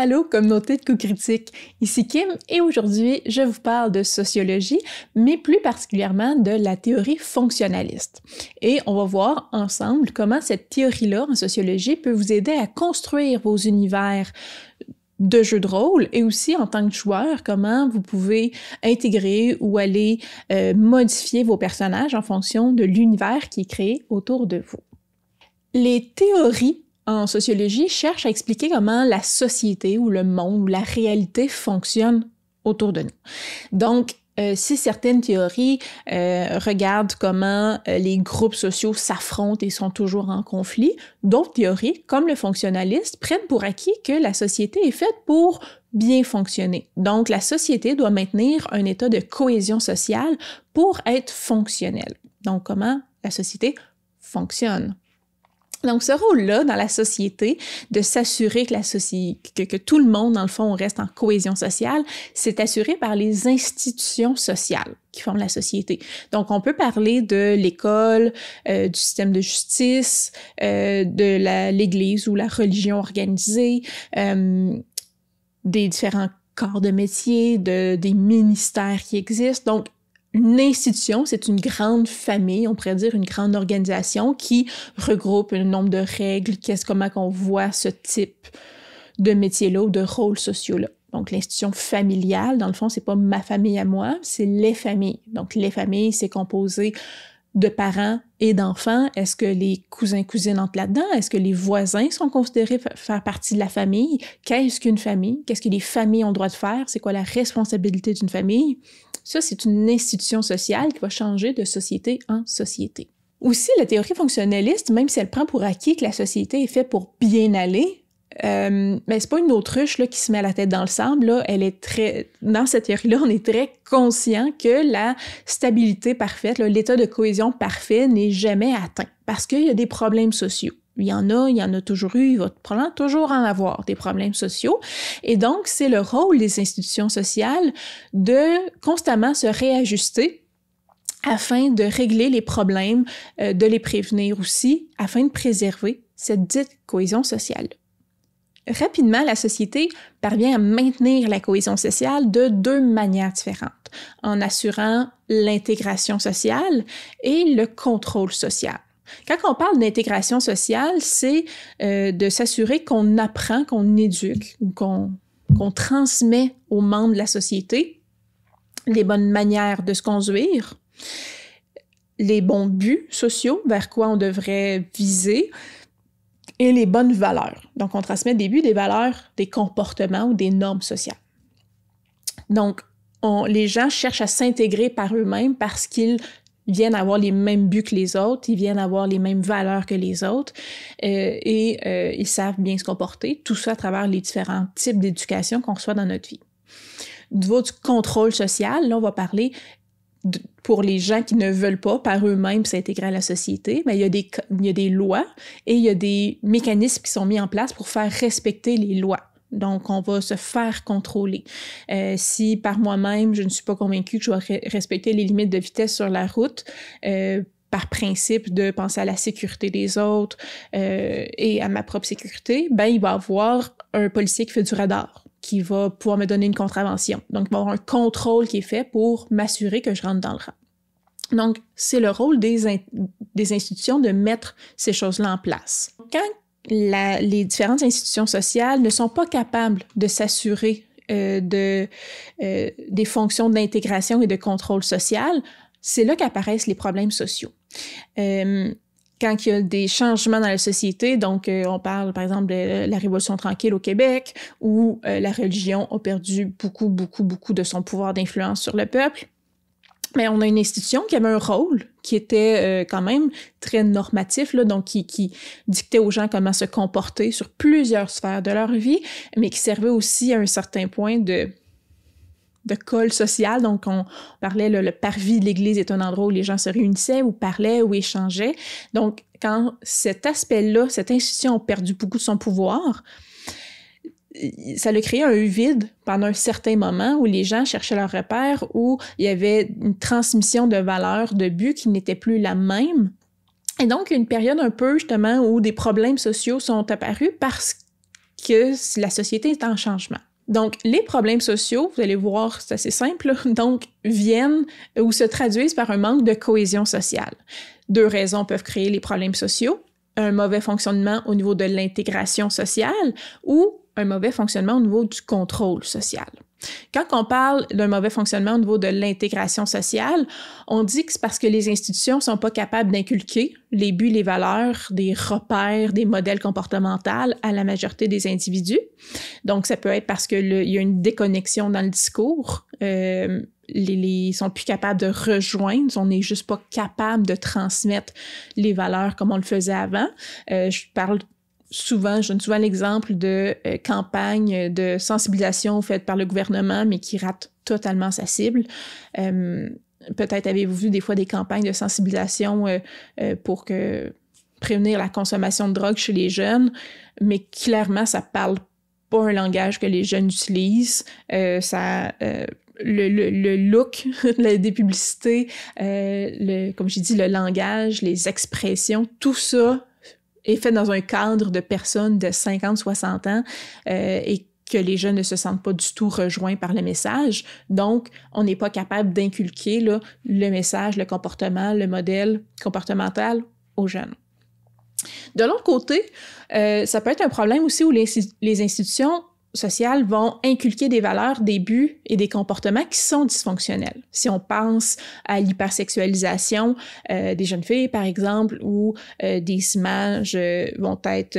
Allô communauté de coups critiques, ici Kim et aujourd'hui je vous parle de sociologie, mais plus particulièrement de la théorie fonctionnaliste. Et on va voir ensemble comment cette théorie-là en sociologie peut vous aider à construire vos univers de jeux de rôle et aussi en tant que joueur, comment vous pouvez intégrer ou aller euh, modifier vos personnages en fonction de l'univers qui est créé autour de vous. Les théories en sociologie cherche à expliquer comment la société ou le monde ou la réalité fonctionne autour de nous. Donc, euh, si certaines théories euh, regardent comment euh, les groupes sociaux s'affrontent et sont toujours en conflit, d'autres théories, comme le fonctionnaliste, prennent pour acquis que la société est faite pour bien fonctionner. Donc, la société doit maintenir un état de cohésion sociale pour être fonctionnelle. Donc, comment la société fonctionne. Donc, ce rôle-là dans la société, de s'assurer que, que, tout le monde, dans le fond, reste en cohésion sociale, c'est assuré par les institutions sociales qui forment la société. Donc, on peut parler de l'école, euh, du système de justice, euh, de l'Église ou la religion organisée, euh, des différents corps de métier, des ministères qui existent. Donc, une institution, c'est une grande famille, on pourrait dire une grande organisation qui regroupe un nombre de règles, qu'est-ce comment qu'on voit ce type de métier-là ou de rôles sociaux-là. Donc l'institution familiale, dans le fond, c'est pas ma famille à moi, c'est les familles. Donc les familles, c'est composé de parents et d'enfants. Est-ce que les cousins cousines entrent là-dedans Est-ce que les voisins sont considérés faire partie de la famille Qu'est-ce qu'une famille Qu'est-ce que les familles ont le droit de faire C'est quoi la responsabilité d'une famille ça, c'est une institution sociale qui va changer de société en société. Aussi, la théorie fonctionnaliste, même si elle prend pour acquis que la société est faite pour bien aller, euh, mais ben, c'est pas une autruche qui se met la tête dans le sable. Elle est très, dans cette théorie-là, on est très conscient que la stabilité parfaite, l'état de cohésion parfait n'est jamais atteint parce qu'il y a des problèmes sociaux. Il y en a, il y en a toujours eu, il va probablement toujours en avoir des problèmes sociaux. Et donc, c'est le rôle des institutions sociales de constamment se réajuster afin de régler les problèmes, euh, de les prévenir aussi, afin de préserver cette dite cohésion sociale. Rapidement, la société parvient à maintenir la cohésion sociale de deux manières différentes, en assurant l'intégration sociale et le contrôle social. Quand on parle d'intégration sociale, c'est euh, de s'assurer qu'on apprend, qu'on éduque ou qu'on transmet aux membres de la société les bonnes manières de se conduire, les bons buts sociaux vers quoi on devrait viser et les bonnes valeurs. Donc, on transmet des buts, des valeurs, des comportements ou des normes sociales. Donc, les gens cherchent à s'intégrer par eux-mêmes parce qu'ils viennent avoir les mêmes buts que les autres, ils viennent avoir les mêmes valeurs que les autres euh, et euh, ils savent bien se comporter, tout ça à travers les différents types d'éducation qu'on reçoit dans notre vie. Au niveau du contrôle social, là, on va parler pour les gens qui ne veulent pas par eux-mêmes s'intégrer à la société, mais il y, des, il y a des lois et il y a des mécanismes qui sont mis en place pour faire respecter les lois. Donc, on va se faire contrôler. Euh, si par moi-même, je ne suis pas convaincue que je dois respecter les limites de vitesse sur la route, euh, par principe de penser à la sécurité des autres euh, et à ma propre sécurité, ben, il va y avoir un policier qui fait du radar qui va pouvoir me donner une contravention. Donc, il va y avoir un contrôle qui est fait pour m'assurer que je rentre dans le rang. Donc, c'est le rôle des, des institutions de mettre ces choses-là en place les différentes institutions sociales ne sont pas capables de s'assurer euh, de, euh, des fonctions d'intégration et de contrôle social, c'est là qu'apparaissent les problèmes sociaux. Euh, quand il y a des changements dans la société, donc on parle par exemple de la Révolution tranquille au Québec, où la religion a perdu beaucoup, beaucoup, beaucoup de son pouvoir d'influence sur le peuple, mais on a une institution qui avait un rôle qui était euh, quand même très normatif, là, donc qui, qui, dictait aux gens comment se comporter sur plusieurs sphères de leur vie, mais qui servait aussi à un certain point de de colle sociale. Donc, on parlait, le, le parvis de l'église est un endroit où les gens se réunissaient, ou parlaient, ou échangeaient. Donc, quand cet aspect-là, cette institution a perdu beaucoup de son pouvoir, ça le créé un vide pendant un certain moment où les gens cherchaient leur repère, où il y avait une transmission de valeurs, de buts qui n'était plus la même. Et donc, une période un peu justement où des problèmes sociaux sont apparus parce que la société est en changement. Donc, les problèmes sociaux, vous allez voir, c'est assez simple, donc viennent ou se traduisent par un manque de cohésion sociale. Deux raisons peuvent créer les problèmes sociaux un mauvais fonctionnement au niveau de l'intégration sociale ou un mauvais fonctionnement au niveau du contrôle social. Quand on parle d'un mauvais fonctionnement au niveau de l'intégration sociale, on dit que c'est parce que les institutions ne sont pas capables d'inculquer les buts, les valeurs, des repères, des modèles comportementaux à la majorité des individus. Donc, ça peut être parce qu'il y a une déconnexion dans le discours. ils euh, les, sont plus capables de rejoindre, on n'est juste pas capable de transmettre les valeurs comme on le faisait avant. Euh, je parle souvent, je donne souvent l'exemple de euh, campagne campagnes de sensibilisation faites par le gouvernement, mais qui ratent totalement sa cible. Euh, Peut-être avez-vous vu des fois des campagnes de sensibilisation euh, euh, pour que prévenir la consommation de drogue chez les jeunes, mais clairement, ça parle pas un langage que les jeunes utilisent. ça le, le, look des publicités, le, comme j'ai dit, le langage, les expressions, tout ça est fait dans un cadre de personnes de 50-60 ans euh, et que les jeunes ne se sentent pas du tout rejoints par le message. Donc, on n'est pas capable d'inculquer le message, le comportement, le modèle comportemental aux jeunes. De l'autre côté, euh, ça peut être un problème aussi où les, les institutions sociales vont inculquer des valeurs, des buts et des comportements qui sont dysfonctionnels. Si on pense à l'hypersexualisation euh, des jeunes filles, par exemple, où euh, des images euh, vont être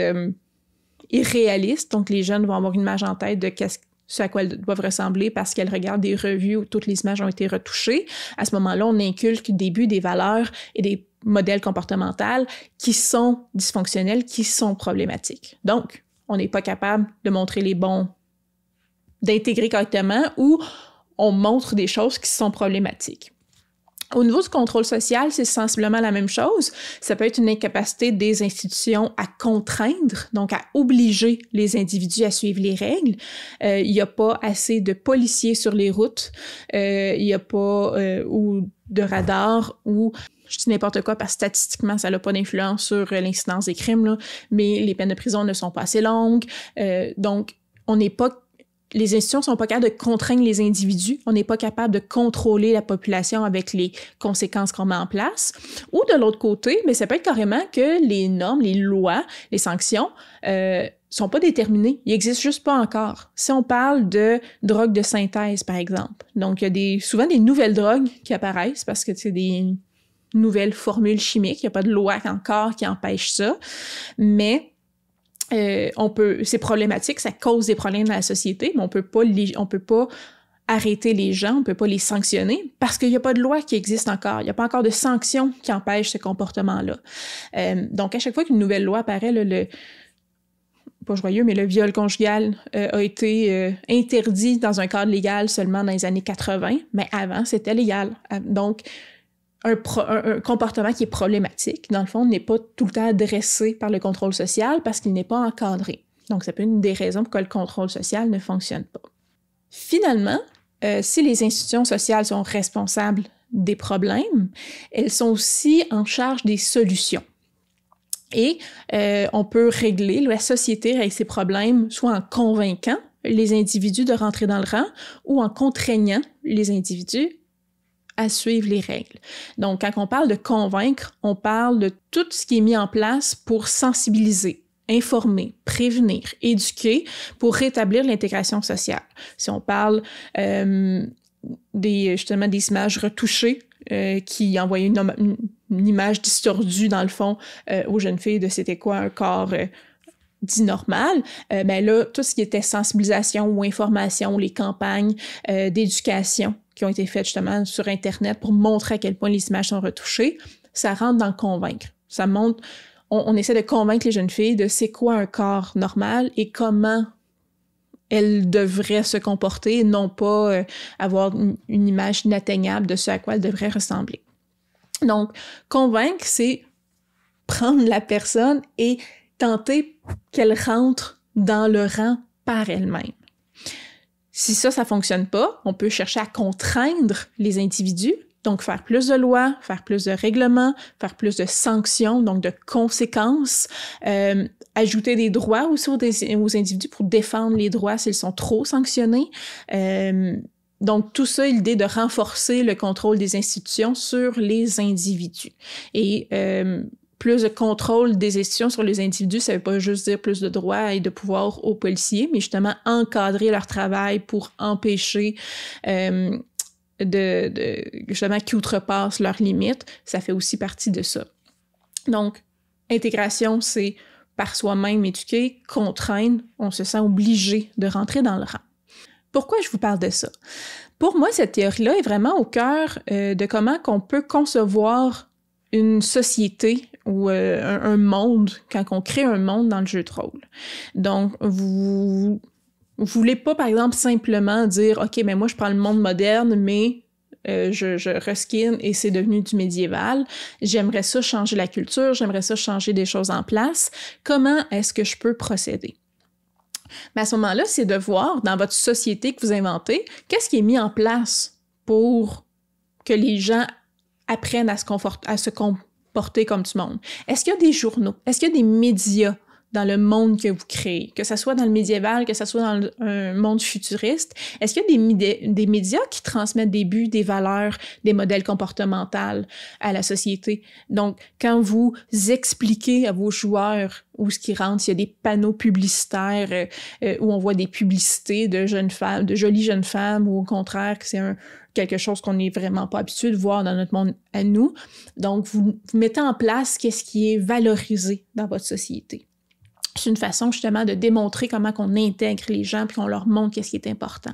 irréalistes, donc les jeunes vont avoir une image en tête de ce ce à quoi elles doivent ressembler parce qu'elles regardent des revues où toutes les images ont été retouchées. À ce moment-là, on inculque des buts, des valeurs et des modèles comportementaux qui sont dysfonctionnels, qui sont problématiques. Donc, on n'est pas capable de montrer les bons, d'intégrer correctement ou on montre des choses qui sont problématiques. Au niveau du contrôle social, c'est sensiblement la même chose. Ça peut être une incapacité des institutions à contraindre, donc à obliger les individus à suivre les règles. Euh, il n'y a pas assez de policiers sur les routes, euh, il n'y a pas euh, ou de radars ou je dis n'importe quoi parce que statistiquement, ça n'a pas d'influence sur euh, l'incidence des crimes, mais les peines de prison ne sont pas assez longues. Euh, donc, on n'est pas les institutions ne sont pas capables de contraindre les individus, on n'est pas capable de contrôler la population avec les conséquences qu'on met en place. Ou de l'autre côté, mais ça peut être carrément que les normes, les lois, les sanctions ne euh, sont pas déterminées, ils n'existent juste pas encore. Si on parle de drogue de synthèse par exemple, donc il y a des, souvent des nouvelles drogues qui apparaissent parce que c'est des nouvelle formule chimique, Il n'y a pas de loi encore qui empêche ça. Mais euh, on peut, c'est problématique, ça cause des problèmes dans la société, mais on peut pas, on peut pas arrêter les gens, on peut pas les sanctionner parce qu'il n'y a pas de loi qui existe encore. Il n'y a pas encore de sanctions qui empêche ce comportement-là. Euh, donc, à chaque fois qu'une nouvelle loi apparaît, le, pas joyeux, mais le viol conjugal euh, a été interdit dans un cadre légal seulement dans les années 80, mais avant, c'était légal. Donc, un, comportement qui est problématique, dans le fond, n'est pas tout le temps adressé par le contrôle social parce qu'il n'est pas encadré. Donc, ça peut être une des raisons pourquoi le contrôle social ne fonctionne pas. Finalement, euh, si les institutions sociales sont responsables des problèmes, elles sont aussi en charge des solutions. Et euh, on peut régler la société avec ses problèmes soit en convainquant les individus de rentrer dans le rang ou en contraignant les individus à suivre les règles. Donc, quand on parle de convaincre, on parle de tout ce qui est mis en place pour sensibiliser, informer, prévenir, éduquer pour rétablir l'intégration sociale. Si on parle euh, des, justement des images retouchées euh, qui envoyaient une, image distordue, dans le fond, euh, aux jeunes filles de c'était quoi un corps dit normal, mais euh, ben là, tout ce qui était sensibilisation ou information, les campagnes euh, d'éducation qui ont été faites justement sur Internet pour montrer à quel point les images sont retouchées, ça rentre dans convaincre. Ça montre, on, essaie de convaincre les jeunes filles de c'est quoi un corps normal et comment elles devraient se comporter, non pas euh, avoir une, une image inatteignable de ce à quoi elles devraient ressembler. Donc, convaincre, c'est prendre la personne et tenter qu'elle rentre dans le rang par elle-même. Si ça, ça fonctionne pas, on peut chercher à contraindre les individus, donc faire plus de lois, faire plus de règlements, faire plus de sanctions, donc de conséquences, euh, ajouter des droits aussi aux, aux, individus pour défendre les droits s'ils sont trop sanctionnés. Euh, donc, tout ça, l'idée de renforcer le contrôle des institutions sur les individus. Et euh, plus de contrôle des institutions sur les individus, ça ne veut pas juste dire plus de droits et de pouvoir aux policiers, mais justement encadrer leur travail pour empêcher euh, de, justement qu'ils outrepassent leurs limites, ça fait aussi partie de ça. Donc, intégration, c'est par soi-même éduquer, contraindre, on se sent obligé de rentrer dans le rang. Pourquoi je vous parle de ça? Pour moi, cette théorie-là est vraiment au cœur euh, de comment qu'on peut concevoir une société ou euh, un, monde, quand on crée un monde dans le jeu de rôle. Donc, vous, ne voulez pas, par exemple, simplement dire, OK, mais moi, je prends le monde moderne, mais euh, je, je reskin et c'est devenu du médiéval. J'aimerais ça changer la culture, j'aimerais ça changer des choses en place. Comment est-ce que je peux procéder? Mais à ce moment-là, c'est de voir dans votre société que vous inventez, qu'est-ce qui est mis en place pour que les gens apprennent à se, à se, porté comme tout le monde? Est-ce qu'il y a des journaux? Est-ce qu'il y a des médias dans le monde que vous créez, que ce soit dans le médiéval, que ce soit dans un monde futuriste. Est-ce qu'il y a des, des, médias qui transmettent des buts, des valeurs, des modèles comportementaux à la société? Donc, quand vous expliquez à vos joueurs où ce qui rentre, s'il y a des panneaux publicitaires euh, euh, où on voit des publicités de jeunes femmes, de jolies jeunes femmes, ou au contraire, que c'est quelque chose qu'on n'est vraiment pas habitué de voir dans notre monde à nous. Donc, vous, vous mettez en place qu'est-ce qui est valorisé dans votre société. C'est une façon justement de démontrer comment qu'on intègre les gens puis qu'on leur montre qu'est-ce qui est important.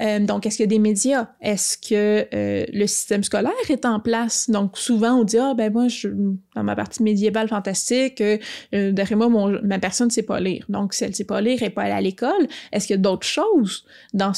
Euh, donc, est-ce qu'il y a des médias? Est-ce que euh, le système scolaire est en place? Donc, souvent, on dit, ah, ben moi, je, dans ma partie médiévale fantastique, euh, derrière moi, ma personne ne sait pas lire. Donc, si elle ne sait pas lire, et pas aller à l'école. Est-ce qu'il y a d'autres choses dans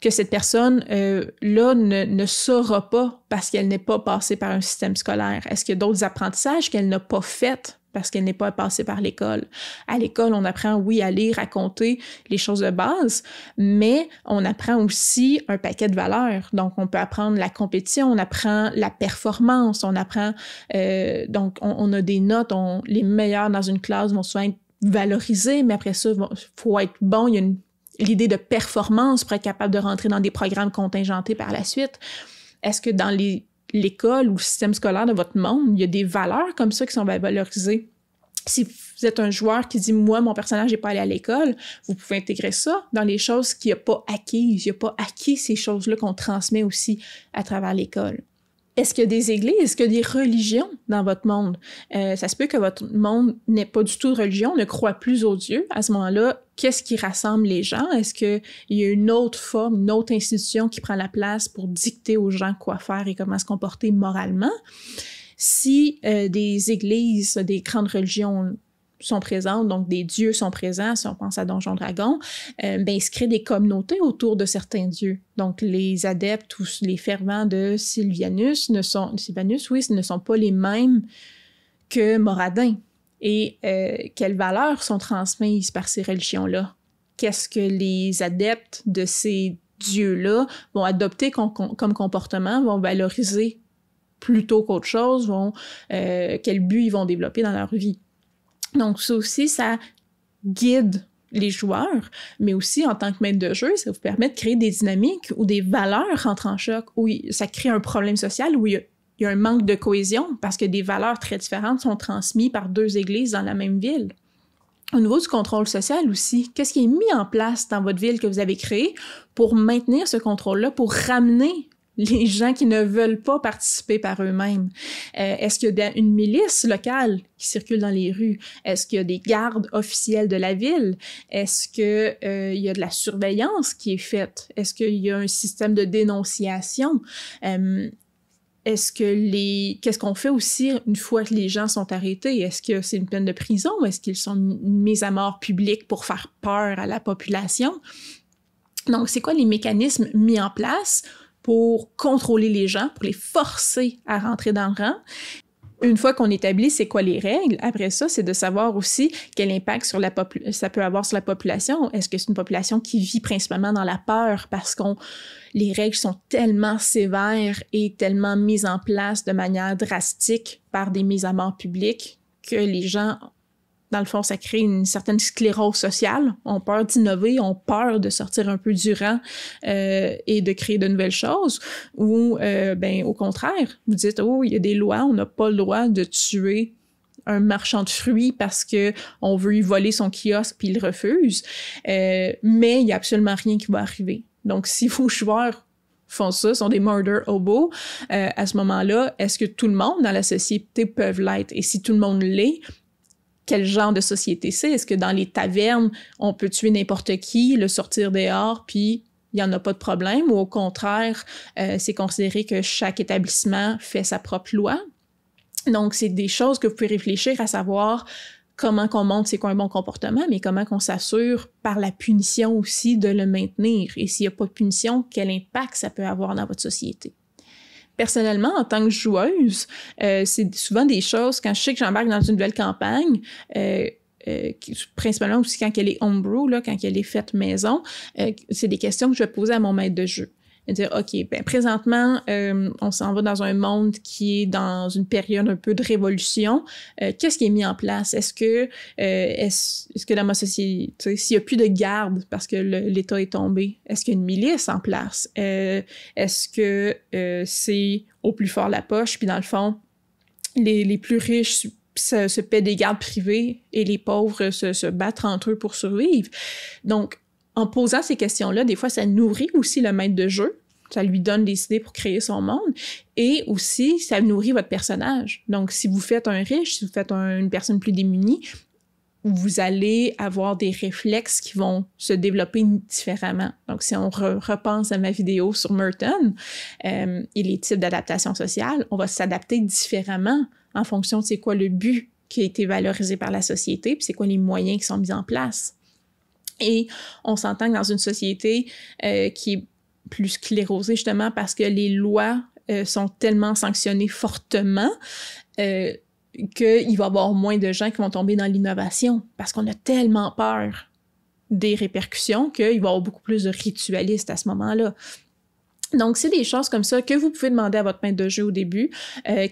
que cette personne-là ne, ne, saura pas parce qu'elle n'est pas passée par un système scolaire? Est-ce qu'il y a d'autres apprentissages qu'elle n'a pas faits parce qu'elle n'est pas passée par l'école. À l'école, on apprend, oui, à lire, à compter les choses de base, mais on apprend aussi un paquet de valeurs. Donc, on peut apprendre la compétition, on apprend la performance, on apprend, euh, donc, on, a des notes, les meilleurs dans une classe vont souvent être valorisés, mais après ça, il faut être bon, il y a l'idée de performance pour être capable de rentrer dans des programmes contingentés par la suite. Est-ce que dans les l'école ou le système scolaire de votre monde. Il y a des valeurs comme ça qui sont valorisées. Si vous êtes un joueur qui dit Moi, mon personnage n'est pas allé à l'école, vous pouvez intégrer ça dans les choses qu'il a pas acquises. Il n'a pas acquis ces choses-là qu'on transmet aussi à travers l'école. Est-ce que des églises, est-ce qu'il des religions dans votre monde? Euh, ça se peut que votre monde n'ait pas du tout de religion, ne croit plus aux dieux. À ce moment-là, qu'est-ce qui rassemble les gens? Est-ce qu'il y a une autre forme, une autre institution qui prend la place pour dicter aux gens quoi faire et comment se comporter moralement? Si euh, des églises, des grandes religions sont présentes, donc des dieux sont présents, si on pense à Donjon Dragon, euh, ben, se des communautés autour de certains dieux. Donc, les adeptes ou les fervents de Sylvianus ne sont, Sylvanus, oui, ne sont pas les mêmes que Moradin. Et euh, quelles valeurs sont transmises par ces religions-là? Qu'est-ce que les adeptes de ces dieux-là vont adopter comme comportement, vont valoriser plutôt qu'autre chose, vont, euh, quel but ils vont développer dans leur vie. Donc, ça aussi, ça guide les joueurs, mais aussi en tant que maître de jeu, ça vous permet de créer des dynamiques où des valeurs rentrent en choc, où ça crée un problème social, où il y a, un manque de cohésion parce que des valeurs très différentes sont transmises par deux églises dans la même ville. Au niveau du contrôle social aussi, qu'est-ce qui est mis en place dans votre ville que vous avez créée pour maintenir ce contrôle-là, pour ramener les gens qui ne veulent pas participer par eux-mêmes? Euh, est-ce qu'il y a une milice locale qui circule dans les rues? Est-ce qu'il y a des gardes officiels de la ville? Est-ce qu'il euh, y a de la surveillance qui est faite? Est-ce qu'il y a un système de dénonciation? Euh, est-ce que les. Qu'est-ce qu'on fait aussi une fois que les gens sont arrêtés? Est-ce que c'est une peine de prison? Est-ce qu'ils sont mis à mort publique pour faire peur à la population? Donc, c'est quoi les mécanismes mis en place pour contrôler les gens, pour les forcer à rentrer dans le rang. Une fois qu'on établit c'est quoi les règles, après ça, c'est de savoir aussi quel impact sur la ça peut avoir sur la population. Est-ce que c'est une population qui vit principalement dans la peur parce qu'on les règles sont tellement sévères et tellement mises en place de manière drastique par des mises à mort publiques que les gens dans le fond, ça crée une certaine sclérose sociale. On peur d'innover, on peur de sortir un peu du rang euh, et de créer de nouvelles choses. Ou, bien, euh, ben, au contraire, vous dites, oh, il y a des lois, on n'a pas le droit de tuer un marchand de fruits parce que on veut lui voler son kiosque puis il refuse. Euh, mais il y a absolument rien qui va arriver. Donc, si vos joueurs font ça, sont des murder hobos, à ce moment-là, est-ce que tout le monde dans la société peut l'être? Et si tout le monde l'est, quel genre de société c'est. Est-ce que dans les tavernes, on peut tuer n'importe qui, le sortir dehors, puis il n'y en a pas de problème, ou au contraire, euh, c'est considéré que chaque établissement fait sa propre loi. Donc, c'est des choses que vous pouvez réfléchir à savoir comment qu'on montre c'est quoi un bon comportement, mais comment qu'on s'assure par la punition aussi de le maintenir. Et s'il n'y a pas de punition, quel impact ça peut avoir dans votre société personnellement, en tant que joueuse, euh, c'est souvent des choses, quand je sais que j'embarque dans une nouvelle campagne, euh, euh, principalement aussi quand elle est homebrew, là, quand elle est faite maison, c'est des questions que je vais poser à mon maître de jeu dire, OK, ben, présentement, euh, on s'en va dans un monde qui est dans une période un peu de révolution. Euh, qu'est-ce qui est mis en place? Est-ce que, euh, est-ce que dans ma société, s'il n'y a plus de garde parce que l'État est tombé, est-ce qu'il y a une milice en place? est-ce que c'est au plus fort la poche? Puis dans le fond, les, les plus riches se, paient des gardes privés et les pauvres se, se battent entre eux pour survivre. Donc, en posant ces questions-là, des fois, ça nourrit aussi le maître de jeu. Ça lui donne des idées pour créer son monde. Et aussi, ça nourrit votre personnage. Donc, si vous faites un riche, si vous faites une personne plus démunie, vous allez avoir des réflexes qui vont se développer différemment. Donc, si on repense à ma vidéo sur Merton euh, et les types d'adaptation sociale, on va s'adapter différemment en fonction de c'est quoi le but qui a été valorisé par la société, puis c'est quoi les moyens qui sont mis en place. Et on s'entend dans une société euh, qui est plus sclérosée justement parce que les lois euh, sont tellement sanctionnées fortement euh, qu'il va y avoir moins de gens qui vont tomber dans l'innovation parce qu'on a tellement peur des répercussions qu'il va y avoir beaucoup plus de ritualistes à ce moment-là. Donc, c'est des choses comme ça que vous pouvez demander à votre maître de jeu au début,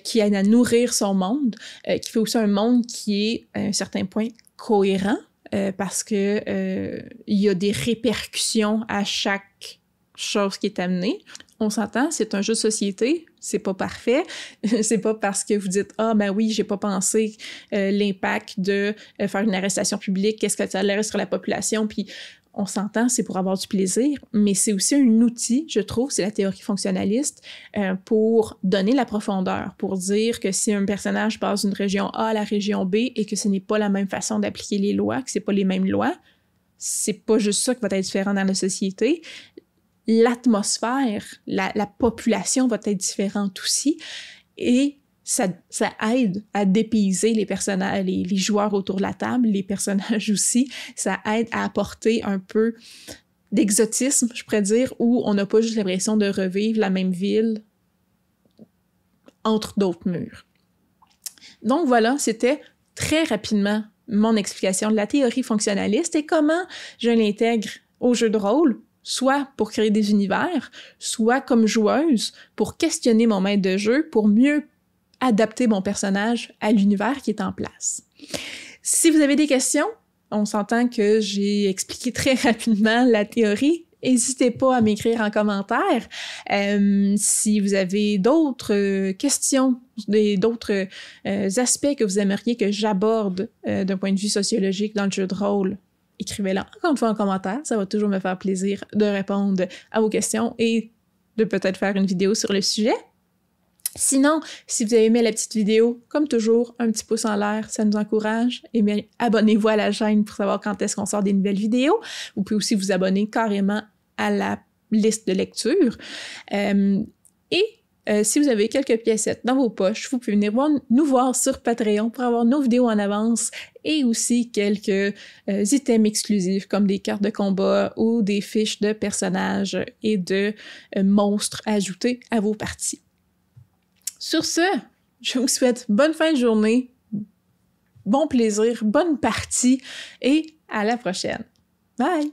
qui aide à nourrir son monde, qui fait aussi un monde qui est, à un certain point, cohérent euh, parce que euh, il y a des répercussions à chaque chose qui est amenée. On s'entend, c'est un jeu de société, c'est pas parfait. c'est pas parce que vous dites ah ben oui, j'ai pas pensé euh, l'impact de faire une arrestation publique, qu'est-ce que ça a l'air sur la population, puis on s'entend, c'est pour avoir du plaisir, mais c'est aussi un outil, je trouve, c'est la théorie fonctionnaliste, euh, pour donner la profondeur, pour dire que si un personnage passe d'une région A à la région B et que ce n'est pas la même façon d'appliquer les lois, que ce pas les mêmes lois, c'est pas juste ça qui va être différent dans la société. L'atmosphère, la, population va être différente aussi. Et ça, aide à dépayser les personnages, les, joueurs autour de la table, les personnages aussi. Ça aide à apporter un peu d'exotisme, je pourrais dire, où on n'a pas juste l'impression de revivre la même ville entre d'autres murs. Donc voilà, c'était très rapidement mon explication de la théorie fonctionnaliste et comment je l'intègre au jeu de rôle, soit pour créer des univers, soit comme joueuse, pour questionner mon maître de jeu, pour mieux adapter mon personnage à l'univers qui est en place. Si vous avez des questions, on s'entend que j'ai expliqué très rapidement la théorie. N'hésitez pas à m'écrire en commentaire euh, si vous avez d'autres euh, questions, d'autres euh, aspects que vous aimeriez que j'aborde d'un point de vue sociologique dans le jeu de rôle. écrivez le encore une fois en commentaire, ça va toujours me faire plaisir de répondre à vos questions et de peut-être faire une vidéo sur le sujet. Sinon, si vous avez aimé la petite vidéo, comme toujours, un petit pouce en l'air, ça nous encourage. Et eh abonnez-vous à la chaîne pour savoir quand est-ce qu'on sort des nouvelles vidéos. Vous pouvez aussi vous abonner carrément à la liste de lecture. Euh, et euh, si vous avez quelques piécettes dans vos poches, vous pouvez venir nous voir sur Patreon pour avoir nos vidéos en avance et aussi quelques euh, items exclusifs comme des cartes de combat ou des fiches de personnages et de monstres ajoutés à vos parties. Sur ce, je vous souhaite bonne fin de journée, bon plaisir, bonne partie et à la prochaine. Bye!